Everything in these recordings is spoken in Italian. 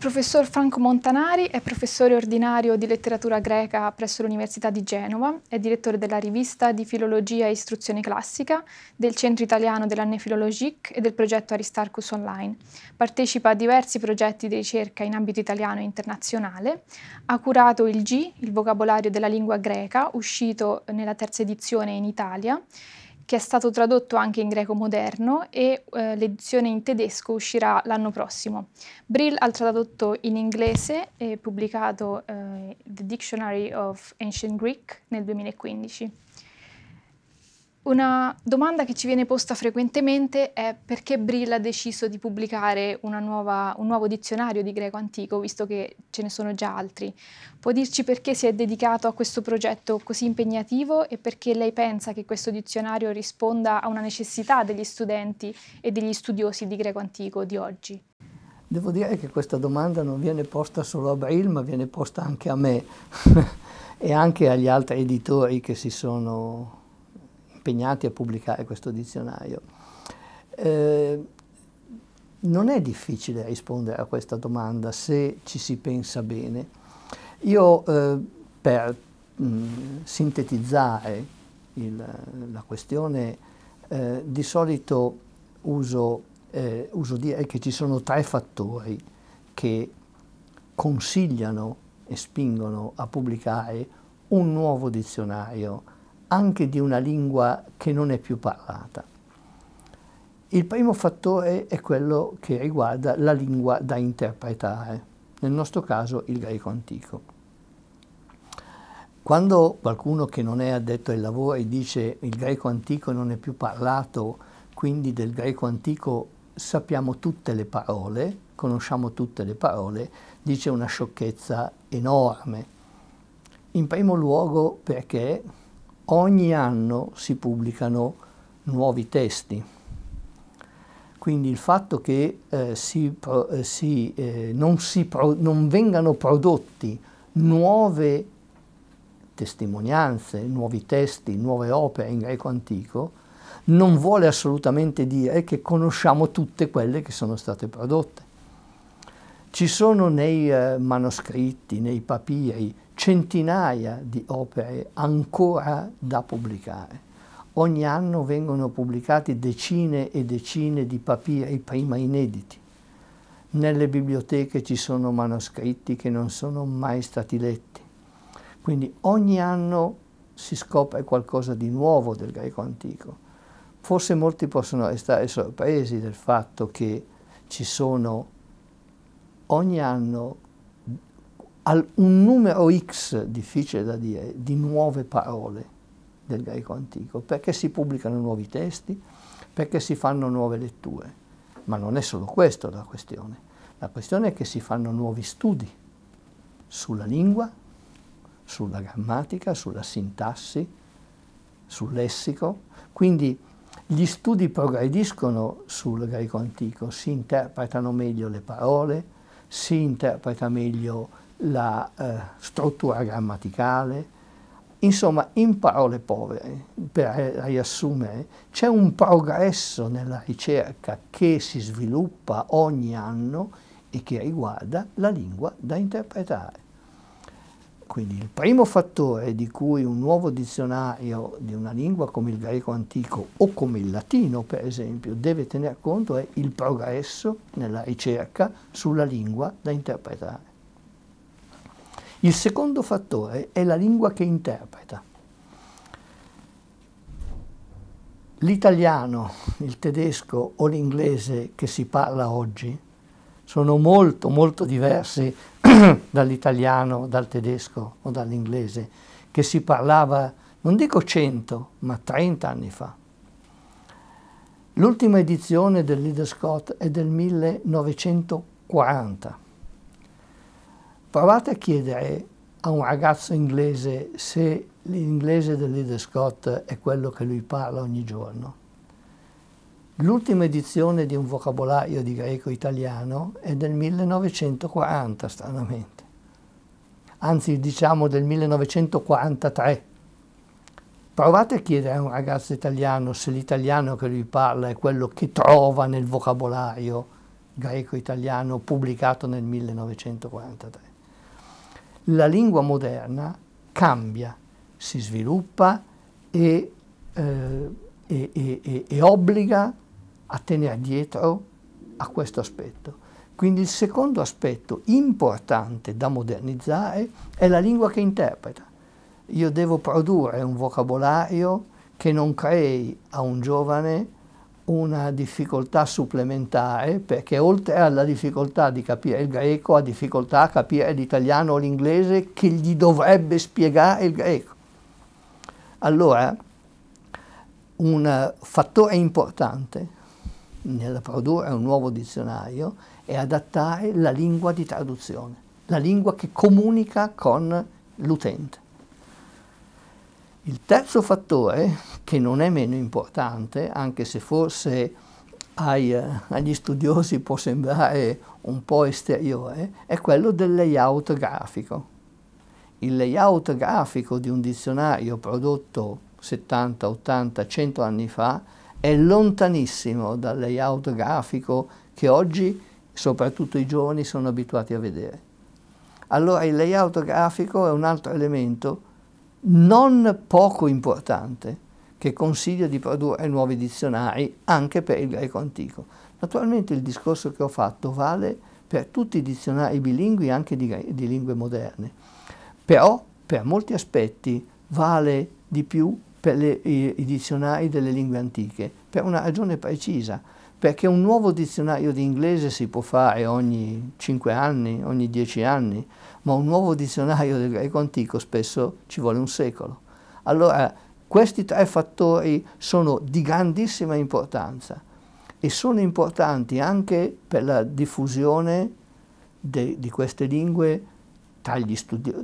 Il professor Franco Montanari è professore ordinario di letteratura greca presso l'Università di Genova, è direttore della rivista di filologia e istruzione classica, del Centro Italiano dell'Anne Filologique e del progetto Aristarchus Online. Partecipa a diversi progetti di ricerca in ambito italiano e internazionale, ha curato il G, il vocabolario della lingua greca, uscito nella terza edizione in Italia, che è stato tradotto anche in greco moderno e eh, l'edizione in tedesco uscirà l'anno prossimo. Brill ha tradotto in inglese e pubblicato eh, The Dictionary of Ancient Greek nel 2015. Una domanda che ci viene posta frequentemente è perché Brill ha deciso di pubblicare nuova, un nuovo dizionario di greco antico, visto che ce ne sono già altri. Può dirci perché si è dedicato a questo progetto così impegnativo e perché lei pensa che questo dizionario risponda a una necessità degli studenti e degli studiosi di greco antico di oggi? Devo dire che questa domanda non viene posta solo a Brill, ma viene posta anche a me e anche agli altri editori che si sono impegnati a pubblicare questo dizionario. Eh, non è difficile rispondere a questa domanda se ci si pensa bene. Io eh, per mh, mm, sintetizzare il, la questione eh, di solito uso, eh, uso dire che ci sono tre fattori che consigliano e spingono a pubblicare un nuovo dizionario anche di una lingua che non è più parlata. Il primo fattore è quello che riguarda la lingua da interpretare, nel nostro caso il greco antico. Quando qualcuno che non è addetto ai lavori dice il greco antico non è più parlato, quindi del greco antico sappiamo tutte le parole, conosciamo tutte le parole, dice una sciocchezza enorme. In primo luogo perché ogni anno si pubblicano nuovi testi. Quindi il fatto che eh, si, pro, eh, si, eh, non, si pro, non vengano prodotti nuove testimonianze, nuovi testi, nuove opere in greco antico, non vuole assolutamente dire che conosciamo tutte quelle che sono state prodotte. Ci sono nei eh, manoscritti, nei papiri, centinaia di opere ancora da pubblicare. Ogni anno vengono pubblicati decine e decine di papiri prima inediti. Nelle biblioteche ci sono manoscritti che non sono mai stati letti. Quindi ogni anno si scopre qualcosa di nuovo del greco antico. Forse molti possono restare sorpresi del fatto che ci sono ogni anno un numero X, difficile da dire, di nuove parole del greco antico, perché si pubblicano nuovi testi, perché si fanno nuove letture. Ma non è solo questa la questione. La questione è che si fanno nuovi studi sulla lingua, sulla grammatica, sulla sintassi, sul lessico. Quindi gli studi progrediscono sul greco antico, si interpretano meglio le parole, si interpreta meglio la eh, struttura grammaticale, insomma in parole povere, per eh, riassumere, c'è un progresso nella ricerca che si sviluppa ogni anno e che riguarda la lingua da interpretare. Quindi il primo fattore di cui un nuovo dizionario di una lingua come il greco antico o come il latino, per esempio, deve tener conto è il progresso nella ricerca sulla lingua da interpretare. Il secondo fattore è la lingua che interpreta. L'italiano, il tedesco o l'inglese che si parla oggi sono molto molto diversi dall'italiano, dal tedesco o dall'inglese, che si parlava, non dico 100, ma 30 anni fa. L'ultima edizione del Leader Scott è del 1940. Provate a chiedere a un ragazzo inglese se l'inglese del Leader Scott è quello che lui parla ogni giorno. L'ultima edizione di un vocabolario di greco-italiano è del 1940, stranamente. Anzi, diciamo del 1943. Provate a chiedere a un ragazzo italiano se l'italiano che lui parla è quello che trova nel vocabolario greco-italiano pubblicato nel 1943. La lingua moderna cambia, si sviluppa e, eh, e, e, e obbliga a tenere dietro a questo aspetto. Quindi il secondo aspetto importante da modernizzare è la lingua che interpreta. Io devo produrre un vocabolario che non crei a un giovane una difficoltà supplementare, perché oltre alla difficoltà di capire il greco, ha difficoltà a capire l'italiano o l'inglese che gli dovrebbe spiegare il greco. Allora, un fattore importante nel produrre un nuovo dizionario è adattare la lingua di traduzione, la lingua che comunica con l'utente. Il terzo fattore, che non è meno importante, anche se forse ai, eh, agli studiosi può sembrare un po' esteriore, è quello del layout grafico. Il layout grafico di un dizionario prodotto 70, 80, 100 anni fa è lontanissimo dal layout grafico che oggi soprattutto i giovani sono abituati a vedere. Allora il layout grafico è un altro elemento non poco importante che consiglia di produrre nuovi dizionari anche per il greco antico. Naturalmente il discorso che ho fatto vale per tutti i dizionari bilingui anche di, di lingue moderne, però per molti aspetti vale di più per le, i, i dizionari delle lingue antiche, per una ragione precisa, perché un nuovo dizionario di inglese si può fare ogni 5 anni, ogni 10 anni, ma un nuovo dizionario del greco antico spesso ci vuole un secolo. Allora, questi tre fattori sono di grandissima importanza e sono importanti anche per la diffusione de, di queste lingue tra,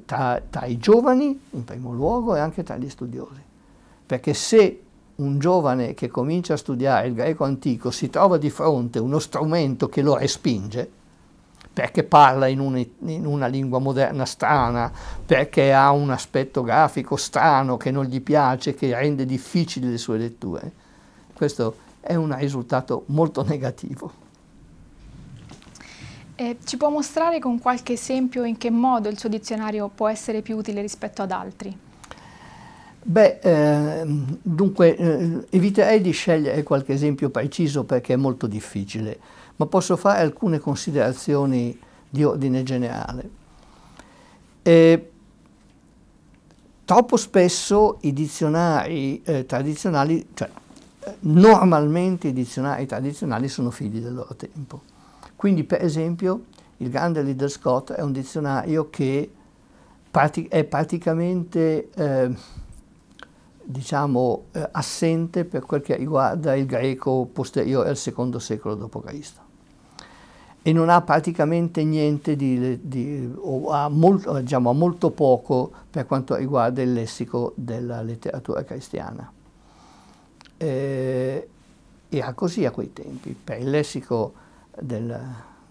tra, tra i giovani in primo luogo e anche tra gli studiosi perché se un giovane che comincia a studiare il greco antico si trova di fronte uno strumento che lo respinge, perché parla in, un, in, una lingua moderna strana, perché ha un aspetto grafico strano che non gli piace, che rende difficili le sue letture. Questo è un risultato molto negativo. Eh, ci può mostrare con qualche esempio in che modo il suo dizionario può essere più utile rispetto ad altri? Beh, eh, dunque, eh, eviterei di scegliere qualche esempio preciso perché è molto difficile, ma posso fare alcune considerazioni di ordine generale. Eh, troppo spesso i dizionari eh, tradizionali, cioè eh, normalmente i dizionari tradizionali sono figli del loro tempo. Quindi, per esempio, il grande leader Scott è un dizionario che prati è praticamente ehm, diciamo, eh, assente per quel che riguarda il greco posteriore al secondo secolo d.C. E non ha praticamente niente di, di o ha molto, diciamo, ha molto poco per quanto riguarda il lessico della letteratura cristiana. Eh, era così a quei tempi, per il lessico del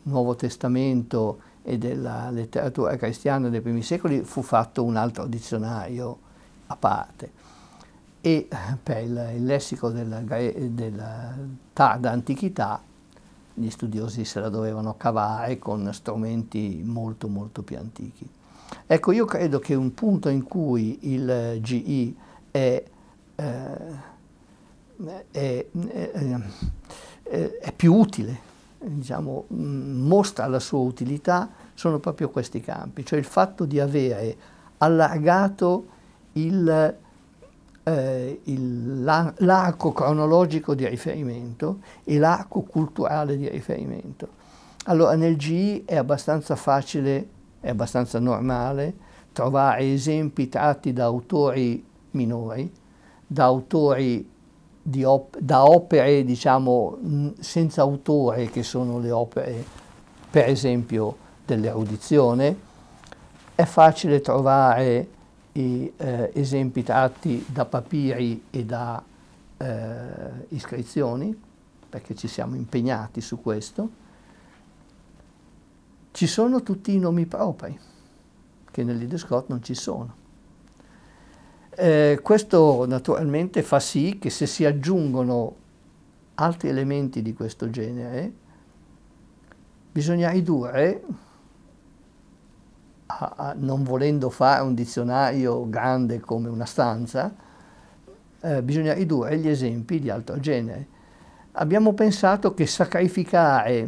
Nuovo Testamento e della letteratura cristiana dei primi secoli fu fatto un altro dizionario a parte e per il lessico della, eh, della tarda antichità gli studiosi se la dovevano cavare con strumenti molto molto più antichi. Ecco, io credo che un punto in cui il GI è, eh, è, è, eh, è più utile, diciamo, mm, mostra la sua utilità, sono proprio questi campi, cioè il fatto di avere allargato il eh, l'arco cronologico di riferimento e l'arco culturale di riferimento. Allora nel GI è abbastanza facile, è abbastanza normale trovare esempi tratti da autori minori, da autori op da opere diciamo senza autore che sono le opere per esempio dell'erudizione, è facile trovare e eh, esempi tratti da papiri e da eh, iscrizioni, perché ci siamo impegnati su questo. Ci sono tutti i nomi propri, che nell'Idescot non ci sono. Eh, questo naturalmente fa sì che se si aggiungono altri elementi di questo genere, bisogna ridurre a, a, non volendo fare un dizionario grande come una stanza, eh, bisogna ridurre gli esempi di altro genere. Abbiamo pensato che sacrificare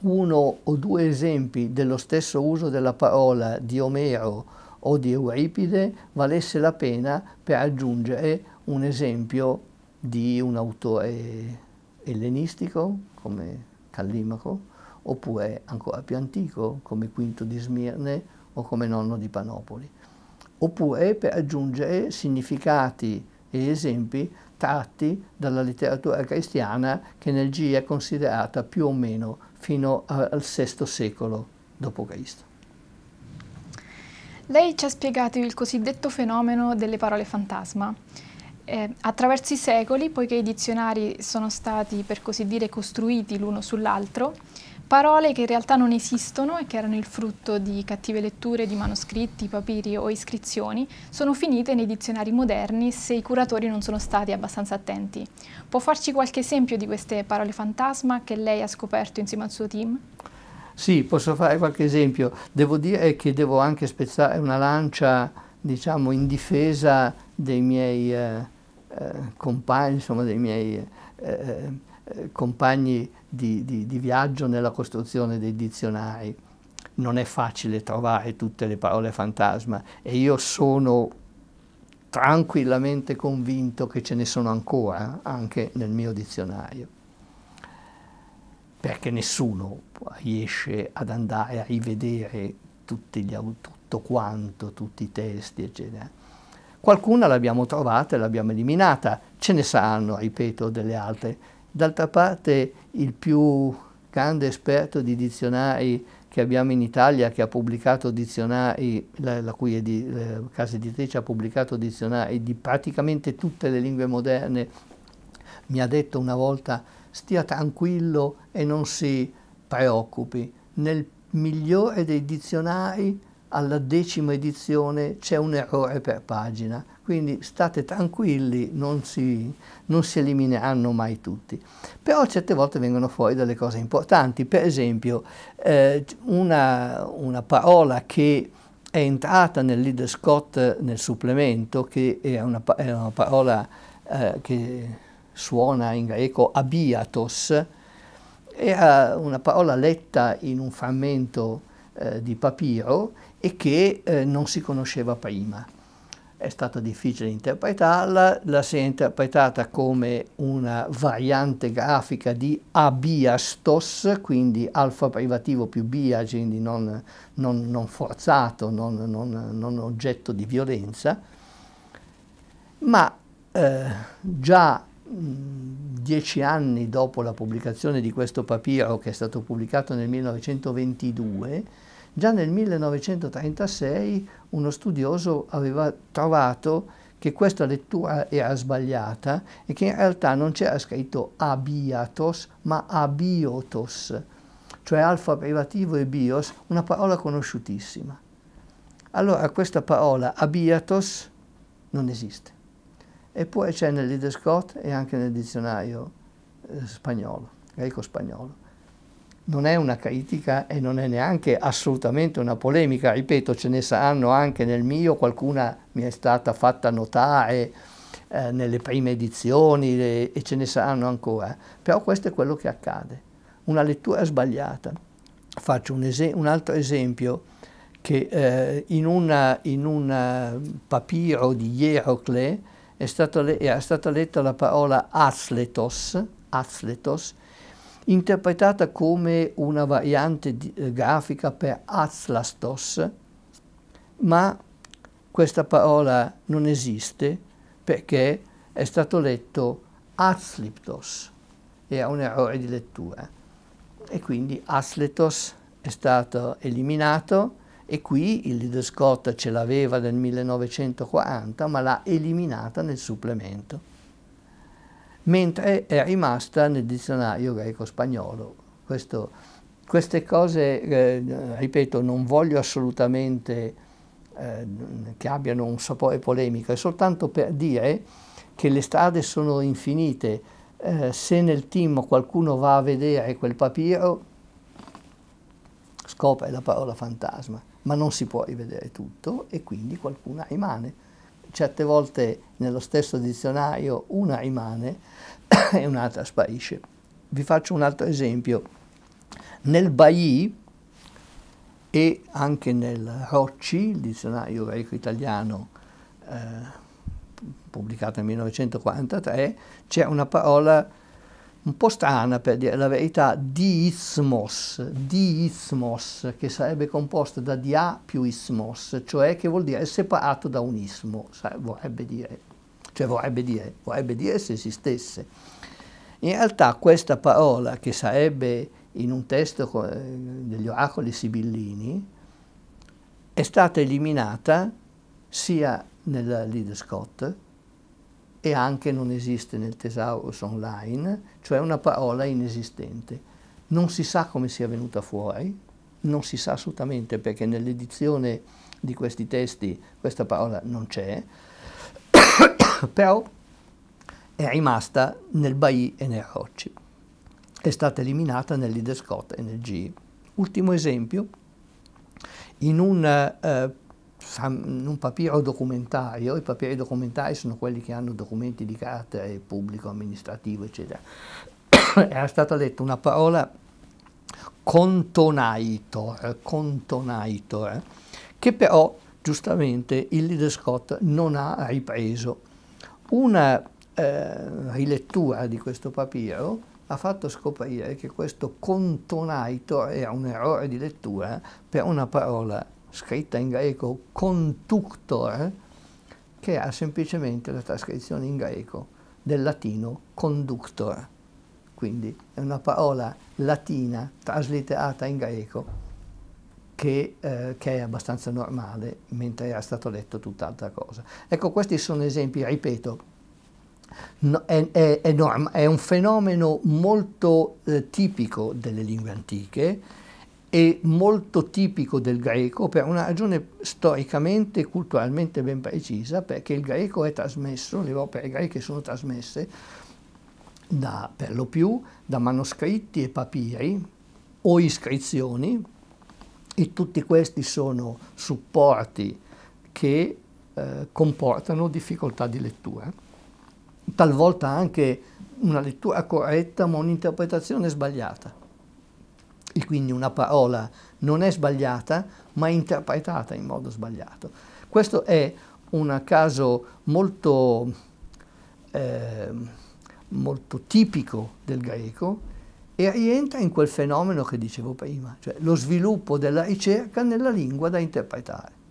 uno o due esempi dello stesso uso della parola di Omero o di Euripide valesse la pena per aggiungere un esempio di un autore ellenistico come Callimaco oppure ancora più antico come Quinto di Smirne o come nonno di Panopoli, oppure per aggiungere significati e esempi tratti dalla letteratura cristiana che nel G è considerata più o meno fino al VI secolo d.C. Lei ci ha spiegato il cosiddetto fenomeno delle parole fantasma. Eh, attraverso i secoli, poiché i dizionari sono stati, per così dire, costruiti l'uno sull'altro, Parole che in realtà non esistono e che erano il frutto di cattive letture di manoscritti, papiri o iscrizioni, sono finite nei dizionari moderni se i curatori non sono stati abbastanza attenti. Può farci qualche esempio di queste parole fantasma che lei ha scoperto insieme al suo team? Sì, posso fare qualche esempio. Devo dire che devo anche spezzare una lancia, diciamo, in difesa dei miei eh, eh, compagni, insomma, dei miei... Eh, eh eh, compagni di, di, di viaggio nella costruzione dei dizionari. Non è facile trovare tutte le parole fantasma e io sono tranquillamente convinto che ce ne sono ancora eh, anche nel mio dizionario perché nessuno riesce ad andare a rivedere gli, tutto quanto, tutti i testi, eccetera. Qualcuna l'abbiamo trovata e l'abbiamo eliminata, ce ne saranno, ripeto, delle altre D'altra parte il più grande esperto di dizionari che abbiamo in Italia, che ha pubblicato dizionari, la, la cui edi, la casa editrice ha pubblicato dizionari di praticamente tutte le lingue moderne, mi ha detto una volta stia tranquillo e non si preoccupi, nel migliore dei dizionari alla decima edizione c'è un errore per pagina, quindi state tranquilli, non si, non si, elimineranno mai tutti. Però certe volte vengono fuori delle cose importanti, per esempio eh, una, una, parola che è entrata nel leader Scott nel supplemento, che è una, è una parola eh, che suona in greco abiatos, era una parola letta in un frammento eh, di papiro e che eh, non si conosceva prima. È stata difficile interpretarla, la si è interpretata come una variante grafica di abiastos, quindi alfa privativo più bia, quindi non, non, non forzato, non, non, oggetto di violenza, ma eh, già dieci anni dopo la pubblicazione di questo papiro, che è stato pubblicato nel 1922, già nel 1936 uno studioso aveva trovato che questa lettura era sbagliata e che in realtà non c'era scritto abiatos, ma abiotos, cioè alfa privativo e bios, una parola conosciutissima. Allora questa parola abiatos non esiste e poi c'è nel Leader Scott e anche nel dizionario eh, spagnolo, greco-spagnolo. Non è una critica e non è neanche assolutamente una polemica, ripeto, ce ne saranno anche nel mio, qualcuna mi è stata fatta notare eh, nelle prime edizioni le, e ce ne saranno ancora, però questo è quello che accade, una lettura sbagliata. Faccio un, es un altro esempio che eh, in, in un eh, papiro di Ierocle, è stata, le, è stata letta la parola asletos, asletos, interpretata come una variante di, eh, grafica per azlastos, ma questa parola non esiste perché è stato letto asliptos, era un errore di lettura e quindi asletos è stato eliminato e qui il leader Scott ce l'aveva nel 1940 ma l'ha eliminata nel supplemento mentre è rimasta nel dizionario greco-spagnolo. queste cose, eh, ripeto, non voglio assolutamente eh, che abbiano un sapore polemico, è soltanto per dire che le strade sono infinite. Eh, se nel team qualcuno va a vedere quel papiro, scopre la parola fantasma, ma non si può rivedere tutto e quindi qualcuna rimane. Certe volte nello stesso dizionario una rimane e un'altra sparisce. Vi faccio un altro esempio. Nel Bailly e anche nel Rocci, il dizionario greco-italiano eh, pubblicato nel 1943, c'è una parola un po' strana per dire la verità, di ismos, che sarebbe composta da dia più ismos, cioè che vuol dire separato da un ismo, vorrebbe dire, cioè vorrebbe dire, vorrebbe dire se esistesse. In realtà questa parola che sarebbe in un testo degli oracoli sibillini è stata eliminata sia nella Lide Scott e anche non esiste nel Thesaurus online, cioè una parola inesistente. Non si sa come sia venuta fuori, non si sa assolutamente perché nell'edizione di questi testi questa parola non c'è, però è rimasta nel Baì e nel Rocci. È stata eliminata nell'Idescot e nel G. Ultimo esempio, in un eh, un papiro documentario, i papiri documentari sono quelli che hanno documenti di carattere pubblico, amministrativo, eccetera. Era stata detta una parola contonaitor, contonaitor, eh, che però giustamente il leader Scott non ha ripreso. Una eh, rilettura di questo papiro ha fatto scoprire che questo contonaitor era un errore di lettura per una parola scritta in greco conductor, che ha semplicemente la trascrizione in greco del latino conductor. Quindi è una parola latina traslitterata in greco che, eh, che, è abbastanza normale, mentre era stato letto tutt'altra cosa. Ecco, questi sono esempi, ripeto, no, è, è, è, norm- è, un fenomeno molto eh, tipico delle lingue antiche, è molto tipico del greco per una ragione storicamente e culturalmente ben precisa, perché il greco è trasmesso, le opere greche sono trasmesse da, per lo più da manoscritti e papiri o iscrizioni e tutti questi sono supporti che eh, comportano difficoltà di lettura, talvolta anche una lettura corretta ma un'interpretazione sbagliata. E quindi una parola non è sbagliata, ma è interpretata in modo sbagliato. Questo è un caso molto, eh, molto tipico del greco e rientra in quel fenomeno che dicevo prima, cioè lo sviluppo della ricerca nella lingua da interpretare.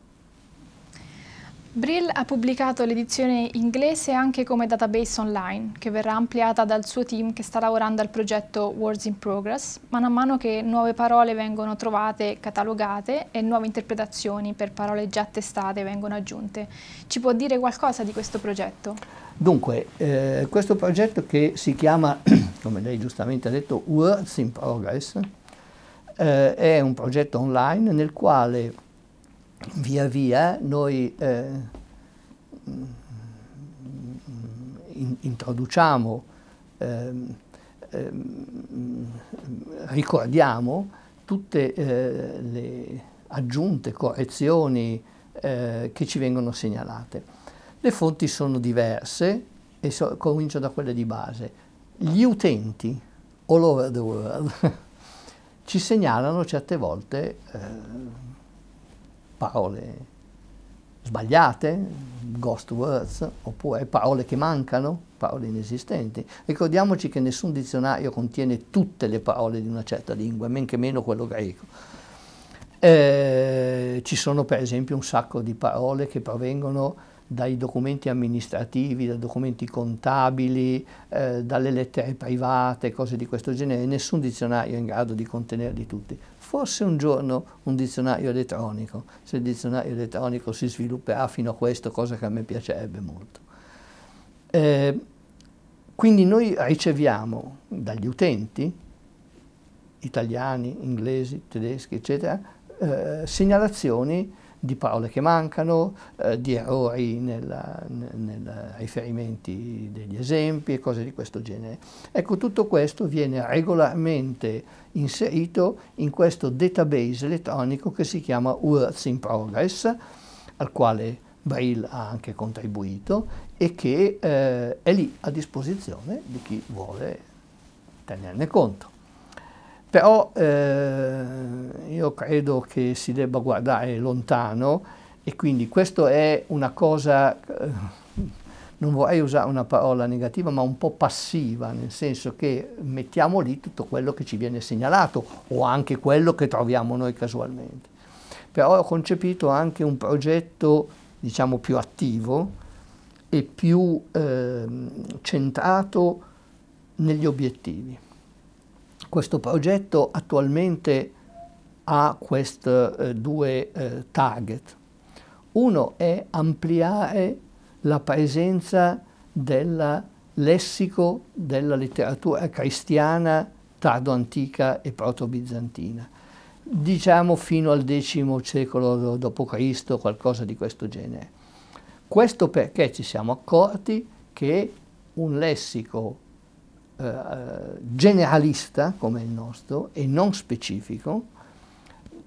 Brill ha pubblicato l'edizione inglese anche come database online, che verrà ampliata dal suo team che sta lavorando al progetto Words in Progress, man mano che nuove parole vengono trovate, catalogate e nuove interpretazioni per parole già testate vengono aggiunte. Ci può dire qualcosa di questo progetto? Dunque, eh, questo progetto che si chiama, come lei giustamente ha detto, Words in Progress, eh, è un progetto online nel quale via via noi eh, in, introduciamo, eh, eh, ricordiamo tutte eh, le aggiunte, correzioni eh, che ci vengono segnalate. Le fonti sono diverse e so, comincio da quelle di base. Gli utenti all over the world ci segnalano certe volte eh, parole sbagliate, ghost words, oppure parole che mancano, parole inesistenti. Ricordiamoci che nessun dizionario contiene tutte le parole di una certa lingua, men che meno quello greco. Eh, ci sono per esempio un sacco di parole che provengono dai documenti amministrativi, da documenti contabili, eh, dalle lettere private, cose di questo genere, nessun dizionario è in grado di contenerli tutti forse un giorno un dizionario elettronico, se il dizionario elettronico si svilupperà fino a questo, cosa che a me piacerebbe molto. Eh, quindi noi riceviamo dagli utenti, italiani, inglesi, tedeschi, eccetera, eh, segnalazioni di parole che mancano, eh, di errori nella, nel, riferimenti degli esempi e cose di questo genere. Ecco, tutto questo viene regolarmente inserito in questo database elettronico che si chiama Words in Progress, al quale Brill ha anche contribuito e che eh, è lì a disposizione di chi vuole tenerne conto. Però eh, io credo che si debba guardare lontano e quindi questo è una cosa, eh, non vorrei usare una parola negativa, ma un po' passiva, nel senso che mettiamo lì tutto quello che ci viene segnalato o anche quello che troviamo noi casualmente. Però ho concepito anche un progetto, diciamo, più attivo, e più eh, centrato negli obiettivi. Questo progetto attualmente ha questi eh, due eh, target. Uno è ampliare la presenza del lessico della letteratura cristiana tardo-antica e proto-bizantina, diciamo fino al X secolo d.C., qualcosa di questo genere. Questo perché ci siamo accorti che un lessico eh, eh, generalista come il nostro e non specifico,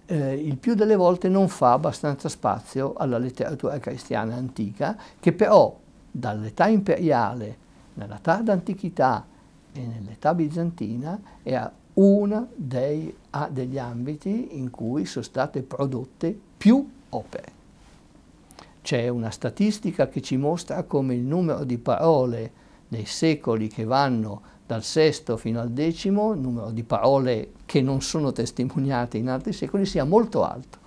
eh, il più delle volte non fa abbastanza spazio alla letteratura cristiana antica, che però dall'età imperiale, nella tarda antichità e nell'età bizantina era uno degli ambiti in cui sono state prodotte più opere. C'è una statistica che ci mostra come il numero di parole nei secoli che vanno dal sesto fino al decimo, il numero di parole che non sono testimoniate in altri secoli sia molto alto.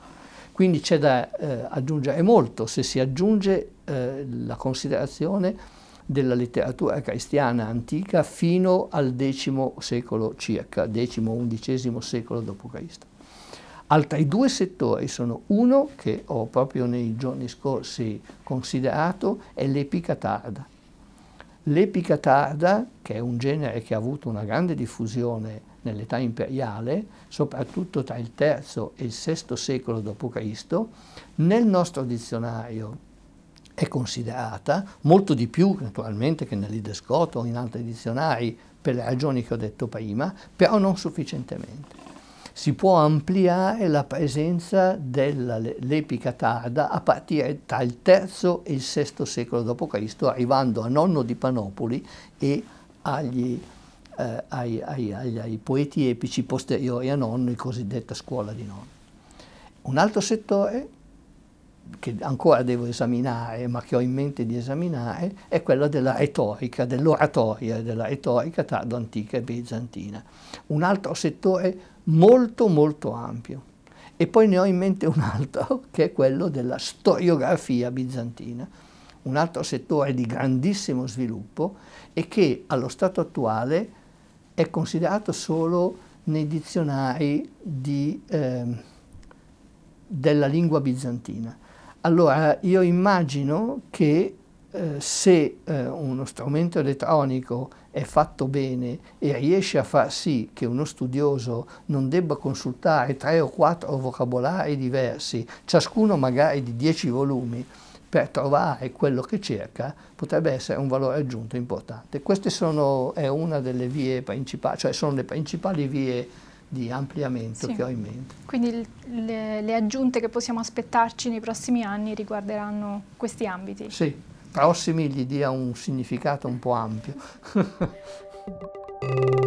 Quindi c'è da eh, aggiungere, e molto, se si aggiunge eh, la considerazione della letteratura cristiana antica fino al X secolo circa, X-XI secolo d.C. Altri due settori sono uno che ho proprio nei giorni scorsi considerato, è l'epica tarda, L'epica tarda, che è un genere che ha avuto una grande diffusione nell'età imperiale, soprattutto tra il III e il VI secolo d.C., nel nostro dizionario è considerata, molto di più naturalmente che nell'Idescot o in altri dizionari, per le ragioni che ho detto prima, però non sufficientemente si può ampliare la presenza dell'epica tarda a partire tra il III e il VI secolo d.C., arrivando a Nonno di Panopoli e agli, eh, ai, ai, ai, ai, poeti epici posteriori a Nonno, la cosiddetta scuola di Nonno. Un altro settore che ancora devo esaminare, ma che ho in mente di esaminare, è quella della retorica, dell'oratoria, della retorica tardo antica e bizantina. Un altro settore molto molto ampio. E poi ne ho in mente un altro, che è quello della storiografia bizantina, un altro settore di grandissimo sviluppo e che allo stato attuale è considerato solo nei dizionari di, eh, della lingua bizantina. Allora io immagino che eh, se eh, uno strumento elettronico è fatto bene e riesce a far sì che uno studioso non debba consultare tre o quattro vocabolari diversi, ciascuno magari di dieci volumi, per trovare quello che cerca potrebbe essere un valore aggiunto importante. Queste sono, è una delle vie principali, cioè sono le principali vie di ampliamento sì. che ho in mente. Quindi le, le, aggiunte che possiamo aspettarci nei prossimi anni riguarderanno questi ambiti? Sì, prossimi gli dia un significato un po' ampio.